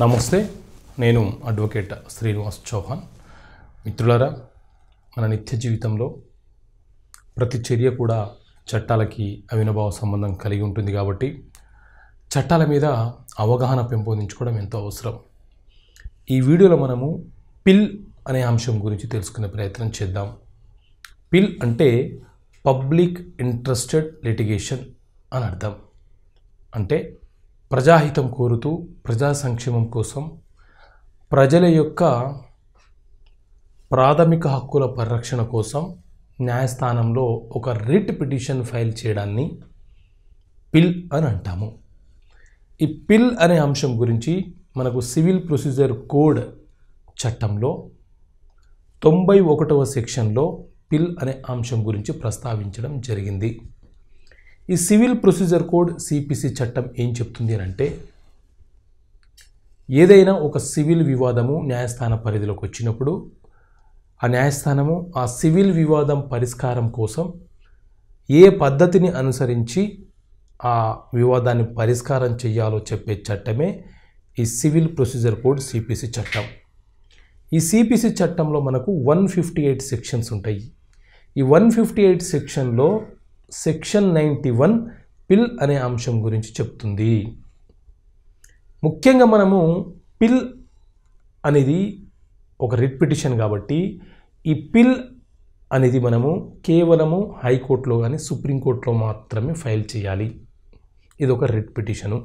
నమస్తే నేను అడ్వకేట్ శ్రీనివాస్ చౌహాన్ మిత్రులారా మన నిత్య జీవితంలో ప్రతి చర్య కూడా చట్టాలకి అవినభావ సంబంధం కలిగి ఉంటుంది కాబట్టి చట్టాల మీద అవగాహన పెంపొందించుకోవడం ఎంతో అవసరం ఈ వీడియోలో మనము పిల్ అనే అంశం గురించి తెలుసుకునే ప్రయత్నం చేద్దాం పిల్ అంటే పబ్లిక్ ఇంట్రెస్టెడ్ లిటిగేషన్ అని అర్థం అంటే ప్రజాహితం కోరుతూ ప్రజా సంక్షేమం కోసం ప్రజల యొక్క ప్రాథమిక హక్కుల పరిరక్షణ కోసం న్యాయస్థానంలో ఒక రిట్ పిటిషన్ ఫైల్ చేయడాన్ని పిల్ అని అంటాము ఈ పిల్ అనే అంశం గురించి మనకు సివిల్ ప్రొసీజర్ కోడ్ చట్టంలో తొంభై ఒకటవ సెక్షన్లో పిల్ అనే అంశం గురించి ప్రస్తావించడం జరిగింది ఈ సివిల్ ప్రొసీజర్ కోడ్ సిపిసి చట్టం ఏం చెప్తుంది అంటే ఏదైనా ఒక సివిల్ వివాదము న్యాయస్థాన పరిధిలోకి వచ్చినప్పుడు ఆ న్యాయస్థానము ఆ సివిల్ వివాదం పరిష్కారం కోసం ఏ పద్ధతిని అనుసరించి ఆ వివాదాన్ని పరిష్కారం చేయాలో చెప్పే చట్టమే ఈ సివిల్ ప్రొసీజర్ కోడ్ సిపిసి చట్టం ఈ సిపిసి చట్టంలో మనకు వన్ ఫిఫ్టీ ఎయిట్ సెక్షన్స్ ఉంటాయి ఈ వన్ ఫిఫ్టీ ఎయిట్ సెక్షన్లో సెక్షన్ నైంటీ వన్ పిల్ అనే అంశం గురించి చెప్తుంది ముఖ్యంగా మనము పిల్ అనేది ఒక రిట్ పిటిషన్ కాబట్టి ఈ పిల్ అనేది మనము కేవలము హైకోర్టులో కానీ సుప్రీంకోర్టులో మాత్రమే ఫైల్ చేయాలి ఇది ఒక రిట్ పిటిషను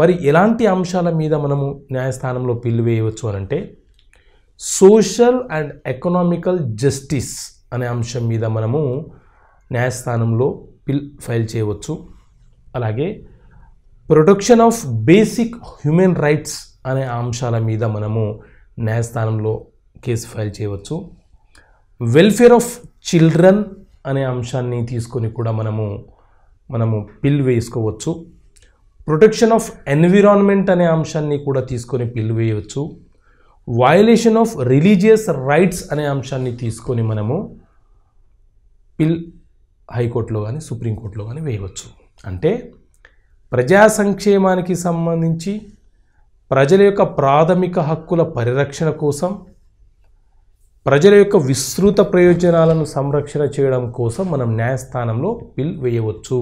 మరి ఎలాంటి అంశాల మీద మనము న్యాయస్థానంలో పిల్లు వేయవచ్చు అనంటే సోషల్ అండ్ ఎకనామికల్ జస్టిస్ అనే అంశం మీద మనము న్యాయస్థానంలో పిల్ ఫైల్ చేయవచ్చు అలాగే protection of basic human rights అనే అంశాల మీద మనము న్యాయస్థానంలో కేసు ఫైల్ చేయవచ్చు వెల్ఫేర్ ఆఫ్ చిల్డ్రన్ అనే అంశాన్ని తీసుకొని కూడా మనము మనము పిల్ వేసుకోవచ్చు ప్రొటెక్షన్ ఆఫ్ ఎన్విరాన్మెంట్ అనే అంశాన్ని కూడా తీసుకొని పిల్ వేయవచ్చు వయలేషన్ ఆఫ్ రిలీజియస్ రైట్స్ అనే అంశాన్ని తీసుకొని మనము పిల్ హైకోర్టులో కానీ సుప్రీంకోర్టులో కానీ వేయవచ్చు అంటే ప్రజా సంక్షేమానికి సంబంధించి ప్రజల యొక్క ప్రాథమిక హక్కుల పరిరక్షణ కోసం ప్రజల యొక్క విస్తృత ప్రయోజనాలను సంరక్షణ చేయడం కోసం మనం న్యాయస్థానంలో పిల్ వేయవచ్చు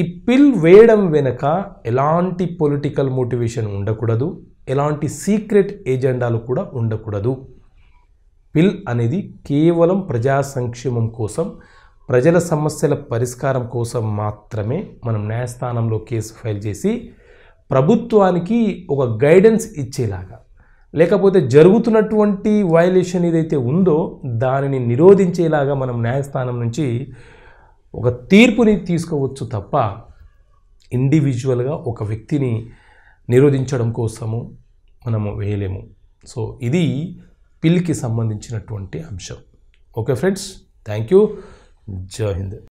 ఈ పిల్ వేయడం వెనుక ఎలాంటి పొలిటికల్ మోటివేషన్ ఉండకూడదు ఎలాంటి సీక్రెట్ ఏజెండాలు కూడా ఉండకూడదు బిల్ అనేది కేవలం ప్రజా సంక్షేమం కోసం ప్రజల సమస్యల పరిష్కారం కోసం మాత్రమే మనం న్యాయస్థానంలో కేసు ఫైల్ చేసి ప్రభుత్వానికి ఒక గైడెన్స్ ఇచ్చేలాగా లేకపోతే జరుగుతున్నటువంటి వయలేషన్ ఏదైతే ఉందో దానిని నిరోధించేలాగా మనం న్యాయస్థానం నుంచి ఒక తీర్పుని తీసుకోవచ్చు తప్ప ఇండివిజువల్గా ఒక వ్యక్తిని నిరోధించడం కోసము మనము వేయలేము సో ఇది పిల్లికి సంబంధించినటువంటి అంశం ఓకే ఫ్రెండ్స్ థ్యాంక్ యూ జై హింద్